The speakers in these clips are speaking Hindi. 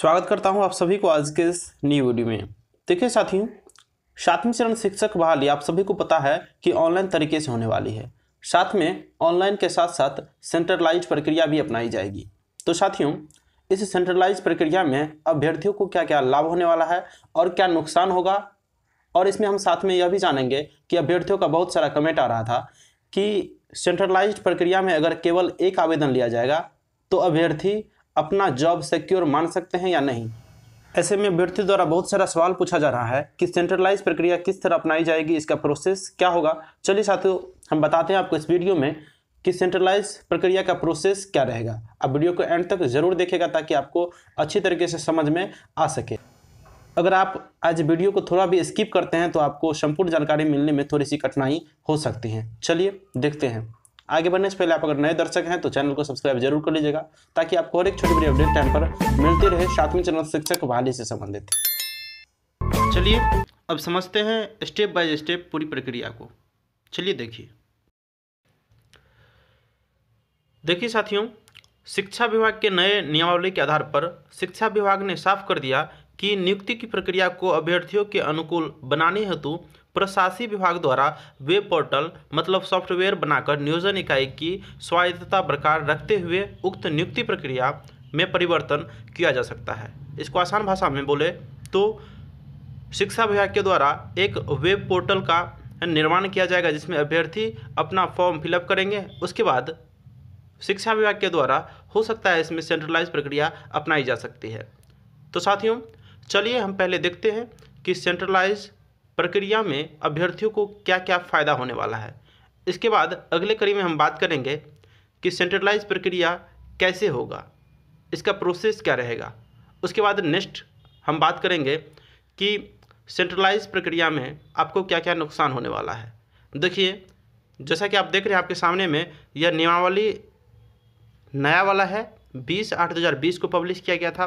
स्वागत करता हूं आप सभी को आज के इस न्यू वीडियो में देखिए साथियों सातवीं चरण शिक्षक बहाली आप सभी को पता है कि ऑनलाइन तरीके से होने वाली है साथ में ऑनलाइन के साथ साथ सेंट्रलाइज प्रक्रिया भी अपनाई जाएगी तो साथियों इस सेंट्रलाइज प्रक्रिया में अभ्यर्थियों को क्या क्या लाभ होने वाला है और क्या नुकसान होगा और इसमें हम साथ में यह भी जानेंगे कि अभ्यर्थियों का बहुत सारा कमेंट आ रहा था कि सेंट्रलाइज प्रक्रिया में अगर केवल एक आवेदन लिया जाएगा तो अभ्यर्थी अपना जॉब सिक्योर मान सकते हैं या नहीं ऐसे में अभ्यर्थी द्वारा बहुत सारा सवाल पूछा जा रहा है कि सेंट्रलाइज प्रक्रिया किस तरह अपनाई जाएगी इसका प्रोसेस क्या होगा चलिए साथियों हम बताते हैं आपको इस वीडियो में कि सेंट्रलाइज प्रक्रिया का प्रोसेस क्या रहेगा आप वीडियो को एंड तक जरूर देखेगा ताकि आपको अच्छी तरीके से समझ में आ सके अगर आप आज वीडियो को थोड़ा भी स्किप करते हैं तो आपको संपूर्ण जानकारी मिलने में थोड़ी सी कठिनाई हो सकती है चलिए देखते हैं आगे बढ़ने से पहले आप अगर नए दर्शक हैं तो चैनल को सब्सक्राइब जरूर कर लीजिएगा ताकि आपको और एक छोटी बड़ी अपडेट टाइम पर मिलती रहे साथ में चैनल शिक्षक वाली से संबंधित चलिए अब समझते हैं स्टेप बाय स्टेप पूरी प्रक्रिया को चलिए देखिए देखिए साथियों शिक्षा विभाग के नए नियमावली के आधार पर शिक्षा विभाग ने साफ कर दिया कि नियुक्ति की प्रक्रिया को अभ्यर्थियों के अनुकूल बनाने हेतु प्रशासी विभाग द्वारा वेब पोर्टल मतलब सॉफ्टवेयर बनाकर नियोजन इकाई की स्वायत्तता बरकरार रखते हुए उक्त नियुक्ति प्रक्रिया में परिवर्तन किया जा सकता है इसको आसान भाषा में बोले तो शिक्षा विभाग के द्वारा एक वेब पोर्टल का निर्माण किया जाएगा जिसमें अभ्यर्थी अपना फॉर्म फिलअप करेंगे उसके बाद शिक्षा विभाग के द्वारा हो सकता है इसमें सेंट्रलाइज प्रक्रिया अपनाई जा सकती है तो साथियों चलिए हम पहले देखते हैं कि सेंट्रलाइज प्रक्रिया में अभ्यर्थियों को क्या क्या फ़ायदा होने वाला है इसके बाद अगले कड़ी में हम बात करेंगे कि सेंट्रलाइज प्रक्रिया कैसे होगा इसका प्रोसेस क्या रहेगा उसके बाद नेक्स्ट हम बात करेंगे कि सेंट्रलाइज प्रक्रिया में आपको क्या क्या नुकसान होने वाला है देखिए जैसा कि आप देख रहे हैं आपके सामने में यह नियमावली नया वाला है बीस आठ दो हज़ार बीस को पब्लिश किया गया था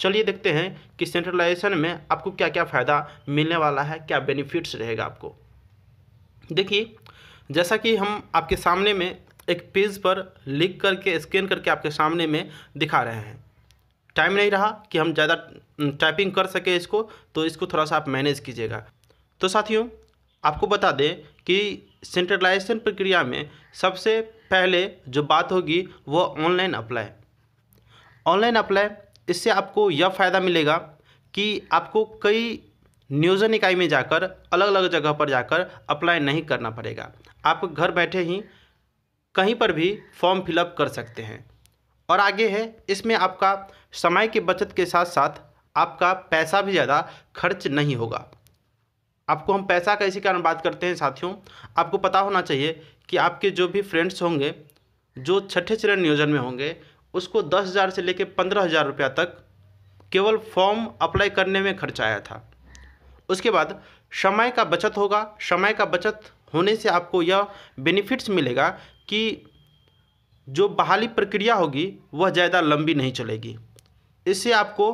चलिए देखते हैं कि सेंट्रलाइजेशन में आपको क्या क्या फ़ायदा मिलने वाला है क्या बेनिफिट्स रहेगा आपको देखिए जैसा कि हम आपके सामने में एक पेज पर लिख करके स्कैन करके आपके सामने में दिखा रहे हैं टाइम नहीं रहा कि हम ज़्यादा टाइपिंग कर सके इसको तो इसको थोड़ा सा आप मैनेज कीजिएगा तो साथियों आपको बता दें कि सेंट्रलाइजेशन प्रक्रिया में सबसे पहले जो बात होगी वो ऑनलाइन अप्लाई ऑनलाइन अप्लाई इससे आपको यह फ़ायदा मिलेगा कि आपको कई नियोजन इकाई में जाकर अलग अलग जगह पर जाकर अप्लाई नहीं करना पड़ेगा आप घर बैठे ही कहीं पर भी फॉर्म फिलअप कर सकते हैं और आगे है इसमें आपका समय की बचत के साथ साथ आपका पैसा भी ज़्यादा खर्च नहीं होगा आपको हम पैसा का इसी कारण बात करते हैं साथियों आपको पता होना चाहिए कि आपके जो भी फ्रेंड्स होंगे जो छठे चरण नियोजन में होंगे उसको दस हज़ार से लेकर पंद्रह हज़ार रुपया तक केवल फॉर्म अप्लाई करने में खर्च आया था उसके बाद समय का बचत होगा समय का बचत होने से आपको यह बेनिफिट्स मिलेगा कि जो बहाली प्रक्रिया होगी वह ज़्यादा लंबी नहीं चलेगी इससे आपको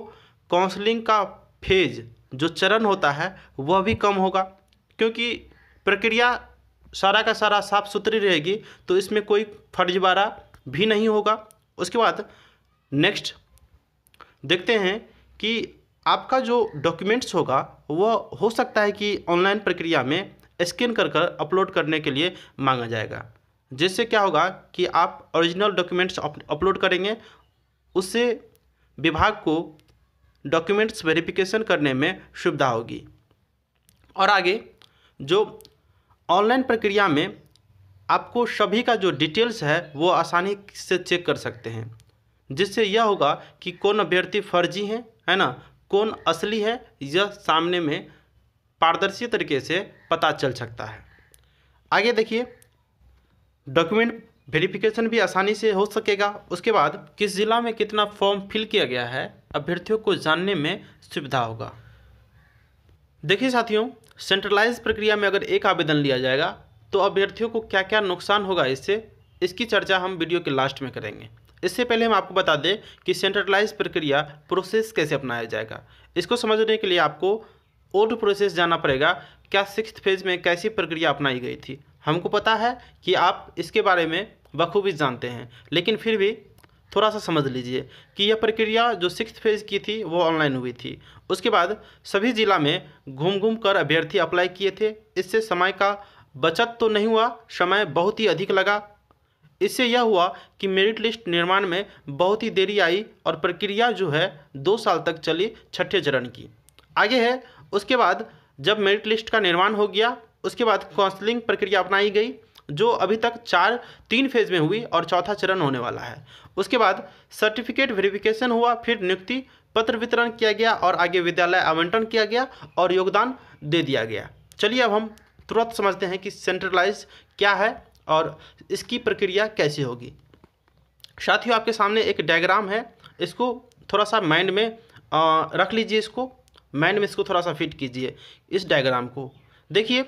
काउंसलिंग का फेज जो चरण होता है वह भी कम होगा क्योंकि प्रक्रिया सारा का सारा साफ सुथरी रहेगी तो इसमें कोई फर्जवारा भी नहीं होगा उसके बाद नेक्स्ट देखते हैं कि आपका जो डॉक्यूमेंट्स होगा वह हो सकता है कि ऑनलाइन प्रक्रिया में स्कैन कर कर अपलोड करने के लिए मांगा जाएगा जिससे क्या होगा कि आप ओरिजिनल डॉक्यूमेंट्स अपलोड करेंगे उससे विभाग को डॉक्यूमेंट्स वेरिफिकेशन करने में सुविधा होगी और आगे जो ऑनलाइन प्रक्रिया में आपको सभी का जो डिटेल्स है वो आसानी से चेक कर सकते हैं जिससे यह होगा कि कौन अभ्यर्थी फर्जी हैं है ना कौन असली है यह सामने में पारदर्शी तरीके से पता चल सकता है आगे देखिए डॉक्यूमेंट वेरिफिकेशन भी आसानी से हो सकेगा उसके बाद किस ज़िला में कितना फॉर्म फिल किया गया है अभ्यर्थियों को जानने में सुविधा होगा देखिए साथियों सेंट्रलाइज प्रक्रिया में अगर एक आवेदन लिया जाएगा तो अभ्यर्थियों को क्या क्या नुकसान होगा इससे इसकी चर्चा हम वीडियो के लास्ट में करेंगे इससे पहले हम आपको बता दें कि सेंट्रलाइज प्रक्रिया प्रोसेस कैसे अपनाया जाएगा इसको समझने के लिए आपको ओल्ड प्रोसेस जाना पड़ेगा क्या सिक्स फेज में कैसी प्रक्रिया अपनाई गई थी हमको पता है कि आप इसके बारे में बखूबी जानते हैं लेकिन फिर भी थोड़ा सा समझ लीजिए कि यह प्रक्रिया जो सिक्स फेज की थी वो ऑनलाइन हुई थी उसके बाद सभी ज़िला में घूम घूम कर अभ्यर्थी अप्लाई किए थे इससे समय का बचत तो नहीं हुआ समय बहुत ही अधिक लगा इससे यह हुआ कि मेरिट लिस्ट निर्माण में बहुत ही देरी आई और प्रक्रिया जो है दो साल तक चली छठे चरण की आगे है उसके बाद जब मेरिट लिस्ट का निर्माण हो गया उसके बाद काउंसलिंग प्रक्रिया अपनाई गई जो अभी तक चार तीन फेज में हुई और चौथा चरण होने वाला है उसके बाद सर्टिफिकेट वेरिफिकेशन हुआ फिर नियुक्ति पत्र वितरण किया गया और आगे विद्यालय आवंटन किया गया और योगदान दे दिया गया चलिए अब हम तुरंत समझते हैं कि सेंट्रलाइज क्या है और इसकी प्रक्रिया कैसे होगी साथियों आपके सामने एक डायग्राम है इसको थोड़ा सा माइंड में आ, रख लीजिए इसको माइंड में इसको थोड़ा सा फिट कीजिए इस डायग्राम को देखिए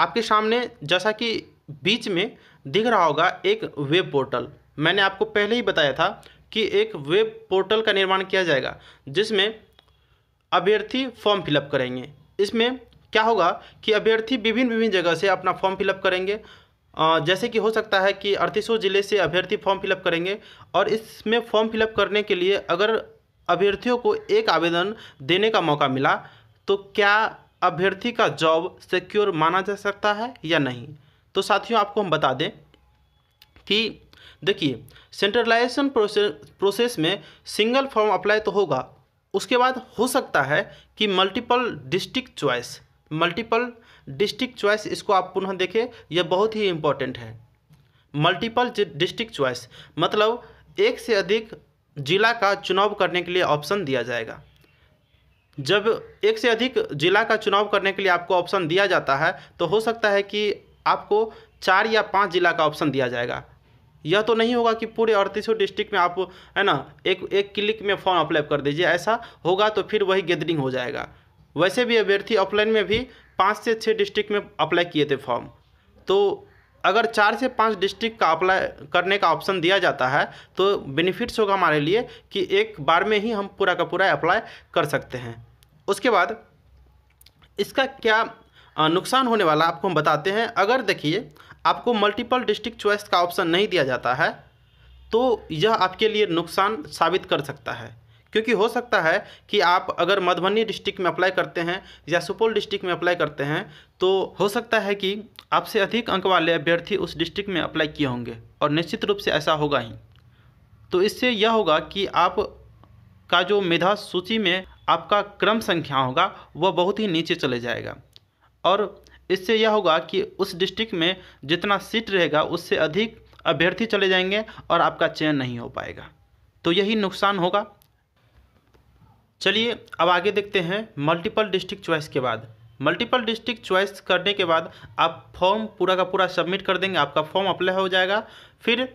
आपके सामने जैसा कि बीच में दिख रहा होगा एक वेब पोर्टल मैंने आपको पहले ही बताया था कि एक वेब पोर्टल का निर्माण किया जाएगा जिसमें अभ्यर्थी फॉर्म फिलअप करेंगे इसमें क्या होगा कि अभ्यर्थी विभिन्न विभिन्न जगह से अपना फॉर्म फिलअप करेंगे जैसे कि हो सकता है कि अड़तीसों ज़िले से अभ्यर्थी फॉर्म फिलअप करेंगे और इसमें फॉर्म फिलअप करने के लिए अगर अभ्यर्थियों को एक आवेदन देने का मौका मिला तो क्या अभ्यर्थी का जॉब सिक्योर माना जा सकता है या नहीं तो साथियों आपको हम बता दें कि देखिए सेंट्रलाइजेशन प्रोसेस प्रोसेस में सिंगल फॉर्म अप्लाई तो होगा उसके बाद हो सकता है कि multiple district choice multiple district choice इसको आप पुनः देखें यह बहुत ही इम्पोर्टेंट है मल्टीपल डिस्ट्रिक्ट चॉइस मतलब एक से अधिक जिला का चुनाव करने के लिए ऑप्शन दिया जाएगा जब एक से अधिक जिला का चुनाव करने के लिए आपको ऑप्शन दिया जाता है तो हो सकता है कि आपको चार या पाँच जिला का ऑप्शन दिया जाएगा यह तो नहीं होगा कि पूरे अड़तीसों डिस्ट्रिक्ट में आप है ना एक एक क्लिक में फॉर्म अप्लाई कर दीजिए ऐसा होगा तो फिर वही गैदरिंग हो जाएगा वैसे भी अभ्यर्थी ऑफलाइन में भी पाँच से छः डिस्ट्रिक्ट में अप्लाई किए थे फॉर्म तो अगर चार से पाँच डिस्ट्रिक्ट का अप्लाई करने का ऑप्शन दिया जाता है तो बेनिफिट्स होगा हमारे लिए कि एक बार में ही हम पूरा का पूरा अप्लाई कर सकते हैं उसके बाद इसका क्या नुकसान होने वाला आपको हम बताते हैं अगर देखिए आपको मल्टीपल डिस्ट्रिक्ट चॉइस का ऑप्शन नहीं दिया जाता है तो यह आपके लिए नुकसान साबित कर सकता है क्योंकि हो सकता है कि आप अगर मधुबनी डिस्ट्रिक्ट में अप्लाई करते हैं या सुपौल डिस्ट्रिक्ट में अप्लाई करते हैं तो हो सकता है कि आपसे अधिक अंक वाले अभ्यर्थी उस डिस्ट्रिक्ट में अप्लाई किए होंगे और निश्चित रूप से ऐसा होगा ही तो इससे यह होगा कि आप का जो मेधा सूची में आपका क्रम संख्या होगा वह बहुत ही नीचे चले जाएगा और इससे यह होगा कि उस डिस्ट्रिक्ट में जितना सीट रहेगा उससे अधिक अभ्यर्थी चले जाएंगे और आपका चयन नहीं हो पाएगा तो यही नुकसान होगा चलिए अब आगे देखते हैं मल्टीपल डिस्ट्रिक्ट चॉइस के बाद मल्टीपल डिस्ट्रिक्ट चॉइस करने के बाद आप फॉर्म पूरा का पूरा सबमिट कर देंगे आपका फॉर्म अप्लाई हो जाएगा फिर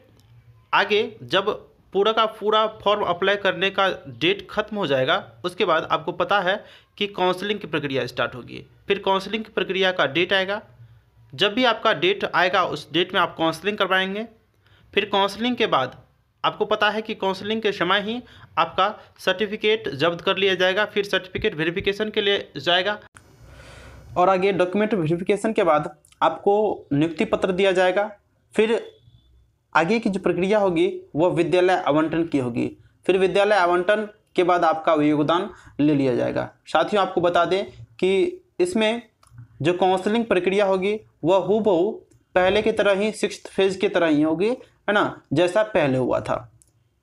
आगे जब पूरा का पूरा फॉर्म अप्लाई करने का डेट खत्म हो जाएगा उसके बाद आपको पता है कि काउंसलिंग की प्रक्रिया स्टार्ट होगी फिर काउंसलिंग की प्रक्रिया का डेट आएगा जब भी आपका डेट आएगा उस डेट में आप काउंसलिंग करवाएंगे फिर काउंसलिंग के बाद आपको पता है कि काउंसलिंग के समय ही आपका सर्टिफिकेट जब्त कर लिया जाएगा फिर सर्टिफिकेट वेरिफिकेशन के लिए जाएगा और आगे डॉक्यूमेंट वेरिफिकेशन के बाद आपको नियुक्ति पत्र दिया जाएगा फिर आगे की जो प्रक्रिया होगी वह विद्यालय आवंटन की होगी फिर विद्यालय आवंटन के बाद आपका योगदान ले लिया जाएगा साथियों आपको बता दें कि इसमें जो काउंसलिंग प्रक्रिया होगी वह हु पहले की तरह ही सिक्स फेज़ की तरह ही होगी है ना जैसा पहले हुआ था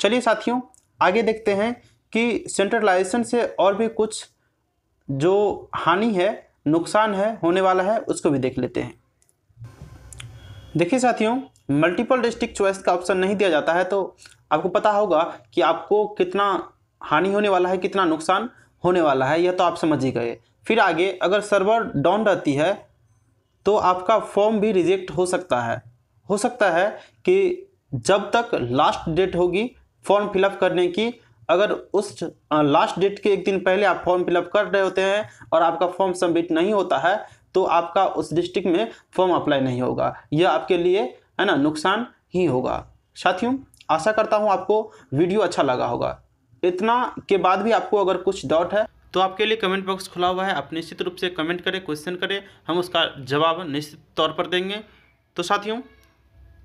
चलिए साथियों आगे देखते हैं कि सेंट्रलाइजेशन से और भी कुछ जो हानि है नुकसान है होने वाला है उसको भी देख लेते हैं देखिए साथियों मल्टीपल डिस्ट्रिक्ट चॉइस का ऑप्शन नहीं दिया जाता है तो आपको पता होगा कि आपको कितना हानि होने वाला है कितना नुकसान होने वाला है यह तो आप समझ ही गए फिर आगे अगर सर्वर डाउन रहती है तो आपका फॉर्म भी रिजेक्ट हो सकता है हो सकता है कि जब तक लास्ट डेट होगी फॉर्म फिलअप करने की अगर उस लास्ट डेट के एक दिन पहले आप फॉर्म फिलअप कर रहे होते हैं और आपका फॉर्म सबमिट नहीं होता है तो आपका उस डिस्ट्रिक्ट में फॉर्म अप्लाई नहीं होगा यह आपके लिए है ना नुकसान ही होगा साथियों आशा करता हूँ आपको वीडियो अच्छा लगा होगा इतना के बाद भी आपको अगर कुछ डाउट है तो आपके लिए कमेंट बॉक्स खुला हुआ है आप निश्चित रूप से कमेंट करें क्वेश्चन करें हम उसका जवाब निश्चित तौर पर देंगे तो साथियों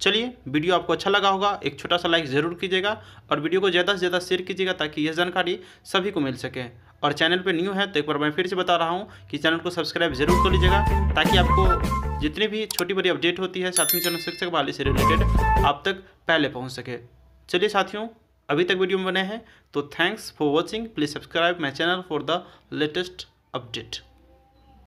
चलिए वीडियो आपको अच्छा लगा होगा एक छोटा सा लाइक ज़रूर कीजिएगा और वीडियो को ज़्यादा से ज़्यादा शेयर कीजिएगा ताकि यह जानकारी सभी को मिल सके और चैनल पर न्यू है तो एक बार मैं फिर से बता रहा हूँ कि चैनल को सब्सक्राइब जरूर कर लीजिएगा ताकि आपको जितनी भी छोटी बड़ी अपडेट होती है सातवीं चरण शिक्षक वाले से रिलेटेड आप तक पहले पहुँच सके चलिए साथियों अभी तक वीडियो में बने हैं तो thanks for watching please subscribe my channel for the latest update